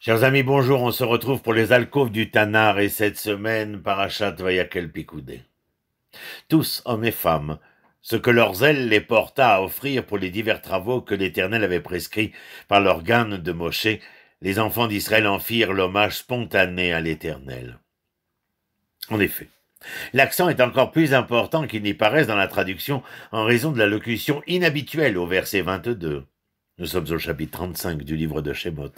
Chers amis, bonjour, on se retrouve pour les alcôves du Tanar et cette semaine, Parachat Vayakel Picoudé. Tous, hommes et femmes, ce que leurs ailes les porta à offrir pour les divers travaux que l'Éternel avait prescrits par l'organe de Moshe, les enfants d'Israël en firent l'hommage spontané à l'Éternel. En effet, L'accent est encore plus important qu'il n'y paraisse dans la traduction en raison de la locution inhabituelle au verset 22. Nous sommes au chapitre 35 du livre de Shemot.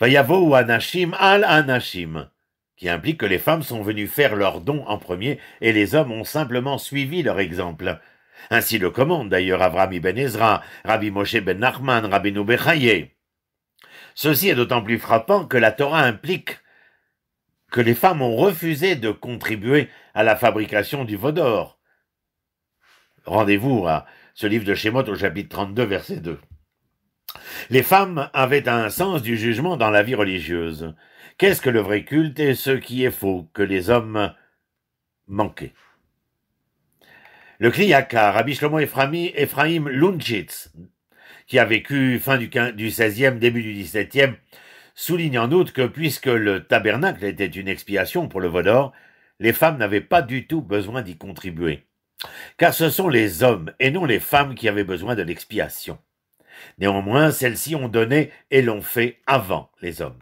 Vayavo anashim al anashim, qui implique que les femmes sont venues faire leurs dons en premier et les hommes ont simplement suivi leur exemple. Ainsi le commande d'ailleurs Avrami ibn Ezra, Rabbi Moshe ben Nachman, Rabbi Noubechaye. Ceci est d'autant plus frappant que la Torah implique que les femmes ont refusé de contribuer à la fabrication du veau d'or. Rendez-vous à ce livre de Shemot au chapitre 32, verset 2. Les femmes avaient un sens du jugement dans la vie religieuse. Qu'est-ce que le vrai culte et ce qui est faux que les hommes manquaient Le Kliyaka, Rabbi Shlomo Ephraim Lunchitz, qui a vécu fin du XVIe, début du XVIIe, souligne en outre que puisque le tabernacle était une expiation pour le Vaudor, les femmes n'avaient pas du tout besoin d'y contribuer. Car ce sont les hommes et non les femmes qui avaient besoin de l'expiation. Néanmoins, celles-ci ont donné et l'ont fait avant les hommes.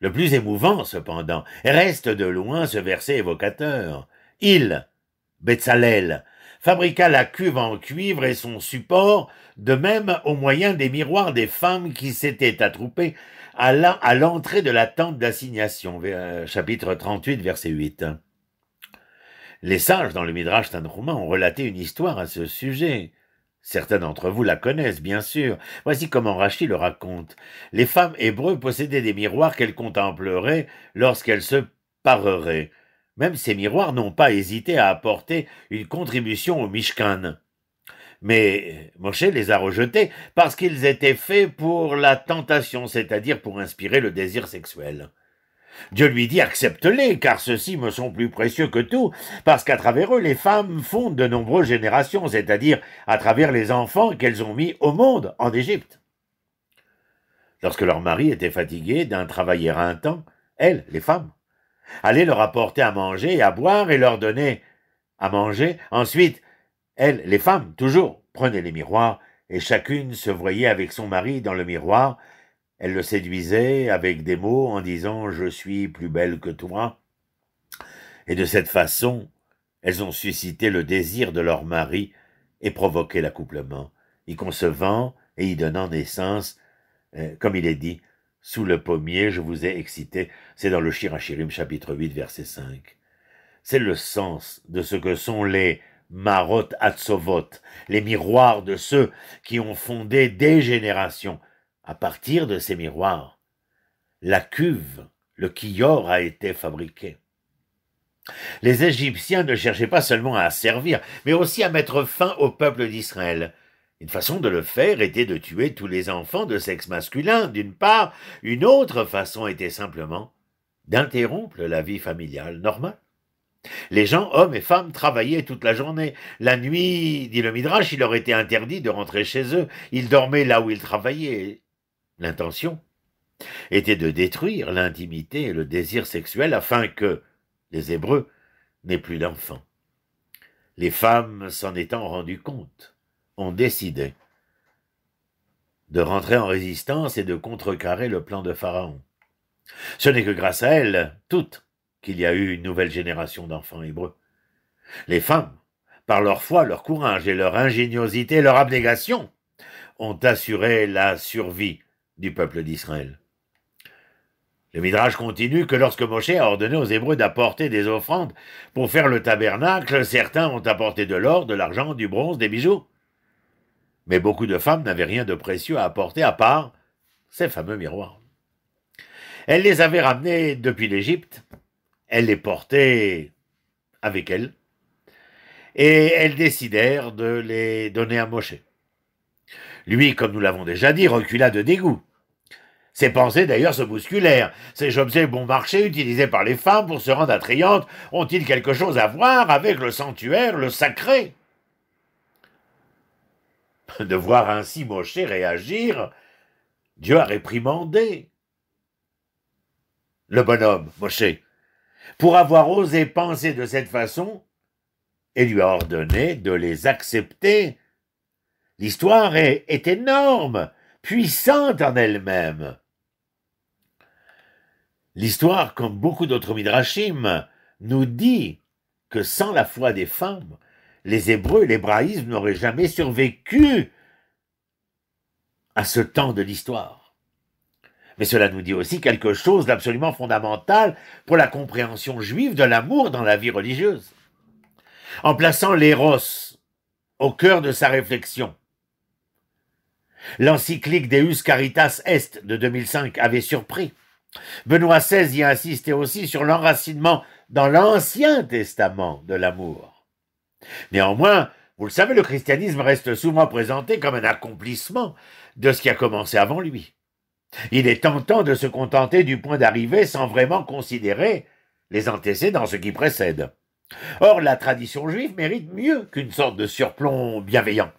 Le plus émouvant, cependant, reste de loin ce verset évocateur. Il, Betzalel, fabriqua la cuve en cuivre et son support, de même au moyen des miroirs des femmes qui s'étaient attroupées à l'entrée de la tente d'assignation. Euh, chapitre 38, verset 8. Les sages dans le Midrash Tanhuma ont relaté une histoire à ce sujet. Certains d'entre vous la connaissent, bien sûr. Voici comment Rachid le raconte. Les femmes hébreues possédaient des miroirs qu'elles contempleraient lorsqu'elles se pareraient. Même ces miroirs n'ont pas hésité à apporter une contribution au Mishkan. Mais Moshe les a rejetés parce qu'ils étaient faits pour la tentation, c'est-à-dire pour inspirer le désir sexuel. Dieu lui dit accepte-les, car ceux-ci me sont plus précieux que tout, parce qu'à travers eux, les femmes font de nombreuses générations, c'est-à-dire à travers les enfants qu'elles ont mis au monde en Égypte. Lorsque leur mari était fatigué d'un travail temps, elles, les femmes, allaient leur apporter à manger et à boire et leur donner à manger. Ensuite, elles, les femmes, toujours, prenaient les miroirs, et chacune se voyait avec son mari dans le miroir, elles le séduisait avec des mots en disant ⁇ Je suis plus belle que toi ⁇ et de cette façon, elles ont suscité le désir de leur mari et provoqué l'accouplement, y concevant et y donnant naissance, euh, comme il est dit, sous le pommier, je vous ai excité, c'est dans le Shirachirim chapitre 8 verset 5. C'est le sens de ce que sont les marot atsovot, les miroirs de ceux qui ont fondé des générations à partir de ces miroirs, la cuve, le quillor a été fabriqué. Les Égyptiens ne cherchaient pas seulement à servir, mais aussi à mettre fin au peuple d'Israël. Une façon de le faire était de tuer tous les enfants de sexe masculin, d'une part, une autre façon était simplement d'interrompre la vie familiale normale. Les gens, hommes et femmes, travaillaient toute la journée. La nuit, dit le Midrash, il leur était interdit de rentrer chez eux. Ils dormaient là où ils travaillaient l'intention, était de détruire l'intimité et le désir sexuel afin que les Hébreux n'aient plus d'enfants. Les femmes, s'en étant rendues compte, ont décidé de rentrer en résistance et de contrecarrer le plan de Pharaon. Ce n'est que grâce à elles, toutes, qu'il y a eu une nouvelle génération d'enfants hébreux. Les femmes, par leur foi, leur courage et leur ingéniosité, leur abnégation, ont assuré la survie du peuple d'Israël. Le Midrash continue que lorsque Moshe a ordonné aux Hébreux d'apporter des offrandes pour faire le tabernacle, certains ont apporté de l'or, de l'argent, du bronze, des bijoux. Mais beaucoup de femmes n'avaient rien de précieux à apporter à part ces fameux miroirs. Elles les avaient ramenés depuis l'Égypte, elles les portaient avec elles, et elles décidèrent de les donner à Moshe. Lui, comme nous l'avons déjà dit, recula de dégoût. Ses pensées d'ailleurs se bousculèrent. Ces objets bon marché utilisés par les femmes pour se rendre attrayantes ont-ils quelque chose à voir avec le sanctuaire, le sacré De voir ainsi Moshe réagir, Dieu a réprimandé. Le bonhomme, Moshe, pour avoir osé penser de cette façon, et lui a ordonné de les accepter L'histoire est, énorme, puissante en elle-même. L'histoire, comme beaucoup d'autres midrashim, nous dit que sans la foi des femmes, les Hébreux et l'hébraïsme n'auraient jamais survécu à ce temps de l'histoire. Mais cela nous dit aussi quelque chose d'absolument fondamental pour la compréhension juive de l'amour dans la vie religieuse. En plaçant l'éros au cœur de sa réflexion, L'encyclique Deus Caritas Est de 2005 avait surpris. Benoît XVI y insistait aussi sur l'enracinement dans l'Ancien Testament de l'amour. Néanmoins, vous le savez, le christianisme reste souvent présenté comme un accomplissement de ce qui a commencé avant lui. Il est tentant de se contenter du point d'arrivée sans vraiment considérer les antécédents, ce qui précède. Or, la tradition juive mérite mieux qu'une sorte de surplomb bienveillant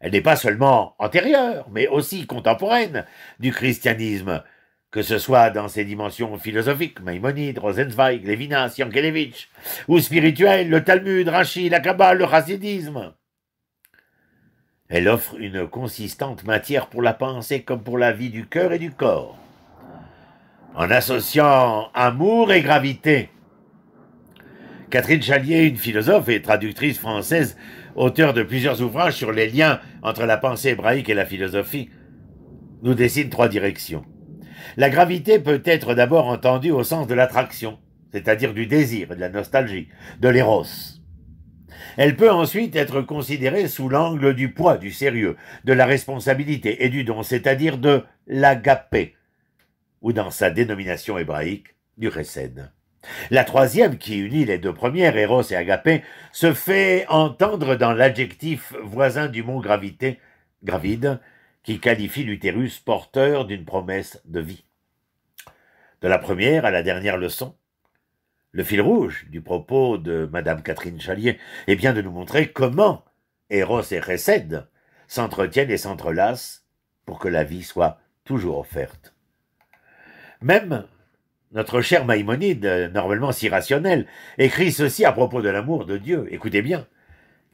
elle n'est pas seulement antérieure, mais aussi contemporaine du christianisme, que ce soit dans ses dimensions philosophiques, Maïmonide, Rosenzweig, Levinas, Yankelevitch, ou spirituelles, le Talmud, Rachid, la Kabbalah, le chassidisme. Elle offre une consistante matière pour la pensée comme pour la vie du cœur et du corps, en associant amour et gravité. Catherine Chalier, une philosophe et traductrice française, auteur de plusieurs ouvrages sur les liens entre la pensée hébraïque et la philosophie, nous dessine trois directions. La gravité peut être d'abord entendue au sens de l'attraction, c'est-à-dire du désir de la nostalgie, de l'éros. Elle peut ensuite être considérée sous l'angle du poids, du sérieux, de la responsabilité et du don, c'est-à-dire de l'agapé, ou dans sa dénomination hébraïque, du recède. La troisième, qui unit les deux premières, Eros et Agapé, se fait entendre dans l'adjectif voisin du mot gravité, gravide, qui qualifie l'utérus porteur d'une promesse de vie. De la première à la dernière leçon, le fil rouge du propos de Madame Catherine Chalier est bien de nous montrer comment Eros et Récède s'entretiennent et s'entrelacent pour que la vie soit toujours offerte. Même notre cher Maïmonide, euh, normalement si rationnel, écrit ceci à propos de l'amour de Dieu. Écoutez bien.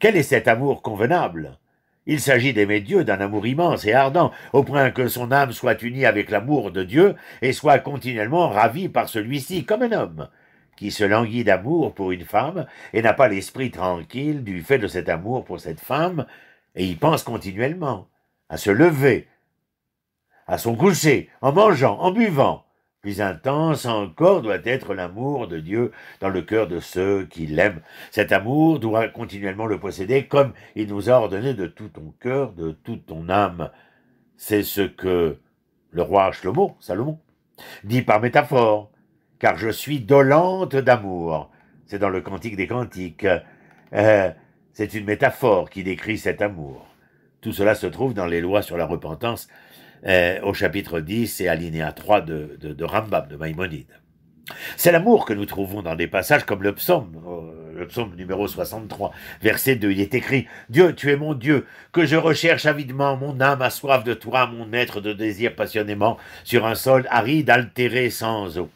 Quel est cet amour convenable Il s'agit d'aimer Dieu d'un amour immense et ardent, au point que son âme soit unie avec l'amour de Dieu et soit continuellement ravie par celui-ci, comme un homme qui se languit d'amour pour une femme et n'a pas l'esprit tranquille du fait de cet amour pour cette femme, et y pense continuellement, à se lever, à son coucher, en mangeant, en buvant, plus intense encore doit être l'amour de Dieu dans le cœur de ceux qui l'aiment. Cet amour doit continuellement le posséder comme il nous a ordonné de tout ton cœur, de toute ton âme. C'est ce que le roi Shlomo, Salomon, dit par métaphore, car je suis dolente d'amour. C'est dans le Cantique des Cantiques. Euh, c'est une métaphore qui décrit cet amour. Tout cela se trouve dans les lois sur la repentance euh, au chapitre 10 et alinéa 3 de, de, de Rambam, de Maïmonide. C'est l'amour que nous trouvons dans des passages comme le psaume, euh, le psaume numéro 63, verset 2, il est écrit Dieu, tu es mon Dieu, que je recherche avidement, mon âme a soif de toi, mon être de désir passionnément, sur un sol aride, altéré, sans eau.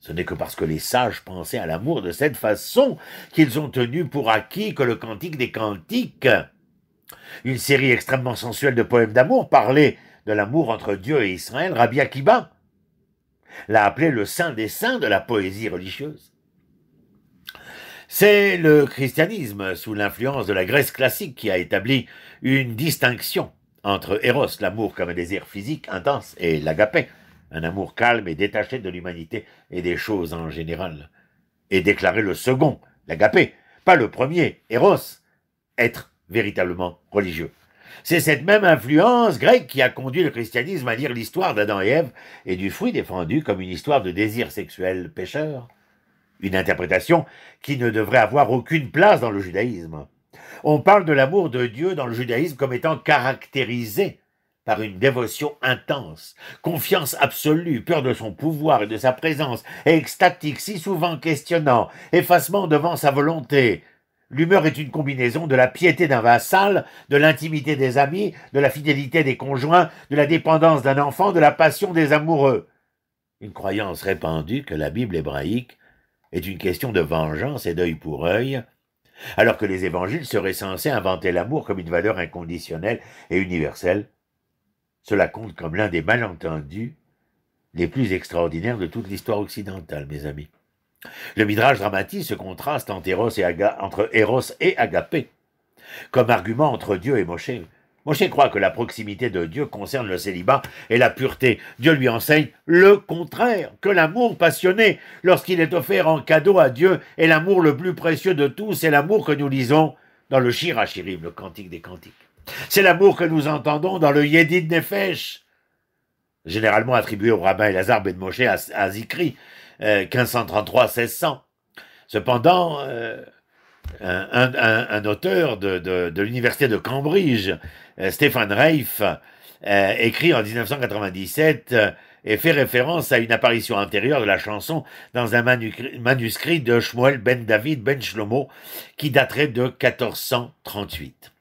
Ce n'est que parce que les sages pensaient à l'amour de cette façon qu'ils ont tenu pour acquis que le cantique des cantiques, une série extrêmement sensuelle de poèmes d'amour, parlait de l'amour entre Dieu et Israël, Rabbi Akiba l'a appelé le saint des saints de la poésie religieuse. C'est le christianisme, sous l'influence de la Grèce classique, qui a établi une distinction entre Eros, l'amour comme un désir physique intense, et l'agapé, un amour calme et détaché de l'humanité et des choses en général, et déclaré le second, l'agapé, pas le premier, Eros, être véritablement religieux. C'est cette même influence grecque qui a conduit le christianisme à lire l'histoire d'Adam et Ève et du fruit défendu comme une histoire de désir sexuel pécheur. Une interprétation qui ne devrait avoir aucune place dans le judaïsme. On parle de l'amour de Dieu dans le judaïsme comme étant caractérisé par une dévotion intense, confiance absolue, peur de son pouvoir et de sa présence, extatique si souvent questionnant, effacement devant sa volonté, L'humeur est une combinaison de la piété d'un vassal, de l'intimité des amis, de la fidélité des conjoints, de la dépendance d'un enfant, de la passion des amoureux. Une croyance répandue que la Bible hébraïque est une question de vengeance et d'œil pour œil, alors que les évangiles seraient censés inventer l'amour comme une valeur inconditionnelle et universelle. Cela compte comme l'un des malentendus les plus extraordinaires de toute l'histoire occidentale, mes amis. Le Midrash dramatise se contraste entre Eros et, Agapé, comme argument entre Dieu et Moshe. Moshe croit que la proximité de Dieu concerne le célibat et la pureté. Dieu lui enseigne le contraire, que l'amour passionné, lorsqu'il est offert en cadeau à Dieu, est l'amour le plus précieux de tous, c'est l'amour que nous lisons dans le Shirachirim, le cantique des cantiques. C'est l'amour que nous entendons dans le Yedid Nefesh, généralement attribué au rabbin Elazar Ben Moshe à, à Zikri, 1533-1600. Euh, Cependant, euh, un, auteur de, l'université de Cambridge, euh, Stefan Stéphane Reif, écrit en 1997 et fait référence à une apparition antérieure de la chanson dans un manuscrit de Shmuel ben David ben Shlomo qui daterait de 1438.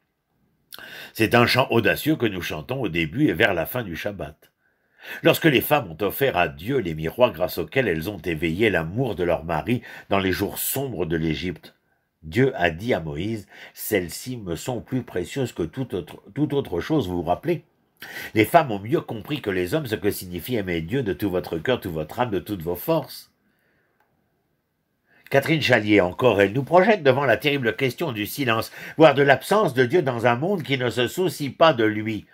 C'est un chant audacieux que nous chantons au début et vers la fin du Shabbat. Lorsque les femmes ont offert à Dieu les miroirs grâce auxquels elles ont éveillé l'amour de leur mari dans les jours sombres de l'Égypte, Dieu a dit à Moïse, Celles-ci me sont plus précieuses que toute autre, chose, vous vous rappelez Les femmes ont mieux compris que les hommes ce que signifie aimer Dieu de tout votre cœur, toute votre âme, de toutes vos forces. Catherine Chalier, encore, elle nous projette devant la terrible question du silence, voire de l'absence de Dieu dans un monde qui ne se soucie pas de lui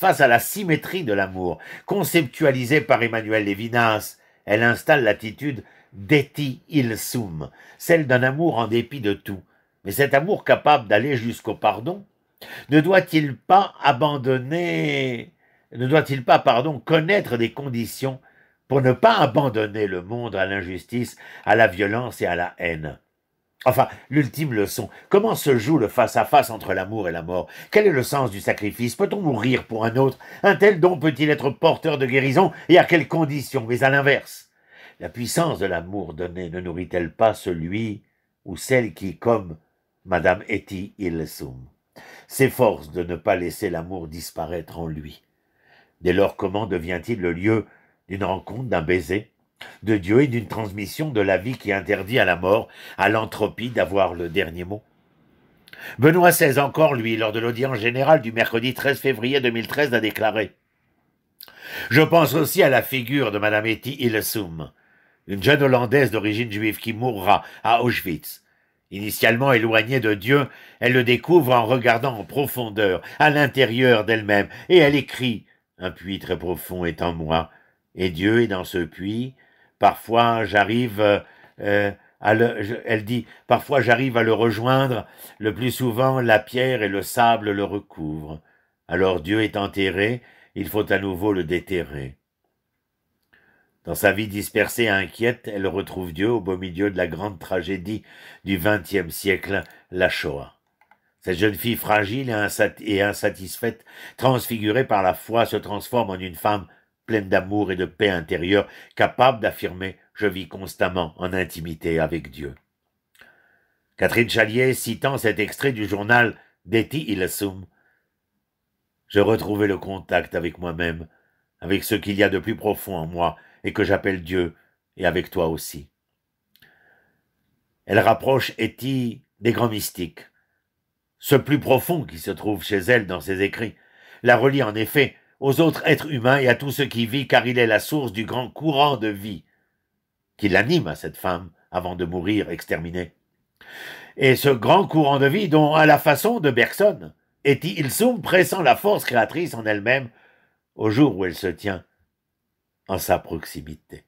face à la symétrie de l'amour. Conceptualisée par Emmanuel Levinas, elle installe l'attitude d'eti il sum, celle d'un amour en dépit de tout. Mais cet amour capable d'aller jusqu'au pardon, ne doit-il pas abandonner, ne doit-il pas, pardon, connaître des conditions pour ne pas abandonner le monde à l'injustice, à la violence et à la haine? Enfin, l'ultime leçon. Comment se joue le face-à-face entre l'amour et la mort Quel est le sens du sacrifice Peut-on mourir pour un autre Un tel don peut-il être porteur de guérison Et à quelles conditions Mais à l'inverse. La puissance de l'amour donné ne nourrit-elle pas celui ou celle qui, comme Madame Etty Ilsum, s'efforce de ne pas laisser l'amour disparaître en lui Dès lors, comment devient-il le lieu d'une rencontre, d'un baiser de Dieu et d'une transmission de la vie qui interdit à la mort, à l'entropie d'avoir le dernier mot. Benoît XVI encore, lui, lors de l'audience générale du mercredi 13 février 2013, a déclaré Je pense aussi à la figure de Mme Etty Hillesum, une jeune Hollandaise d'origine juive qui mourra à Auschwitz. Initialement éloignée de Dieu, elle le découvre en regardant en profondeur, à l'intérieur d'elle-même, et elle écrit Un puits très profond est en moi, et Dieu est dans ce puits, Parfois, j'arrive euh, à le, elle dit, parfois j'arrive à le rejoindre, le plus souvent la pierre et le sable le recouvrent. Alors Dieu est enterré, il faut à nouveau le déterrer. Dans sa vie dispersée et inquiète, elle retrouve Dieu au beau milieu de la grande tragédie du XXe siècle, la Shoah. Cette jeune fille fragile et insatisfaite, transfigurée par la foi, se transforme en une femme pleine d'amour et de paix intérieure, capable d'affirmer ⁇ Je vis constamment en intimité avec Dieu ⁇ Catherine Chalier, citant cet extrait du journal d'Eti Ilassum, je retrouvais le contact avec moi-même, avec ce qu'il y a de plus profond en moi et que j'appelle Dieu, et avec toi aussi. Elle rapproche Eti des grands mystiques, ce plus profond qui se trouve chez elle dans ses écrits, la relie en effet aux autres êtres humains et à tout ce qui vit, car il est la source du grand courant de vie qui l'anime à cette femme avant de mourir exterminée. Et ce grand courant de vie dont, à la façon de Bergson, et Ilsum pressant la force créatrice en elle-même au jour où elle se tient en sa proximité.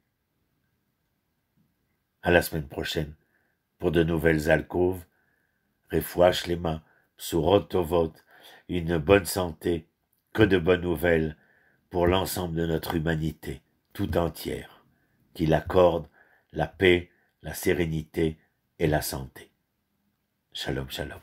À la semaine prochaine pour de nouvelles alcôves. Refouache les mains, au vote une bonne santé que de bonnes nouvelles pour l'ensemble de notre humanité tout entière, qui l'accorde la paix, la sérénité et la santé. Shalom, shalom.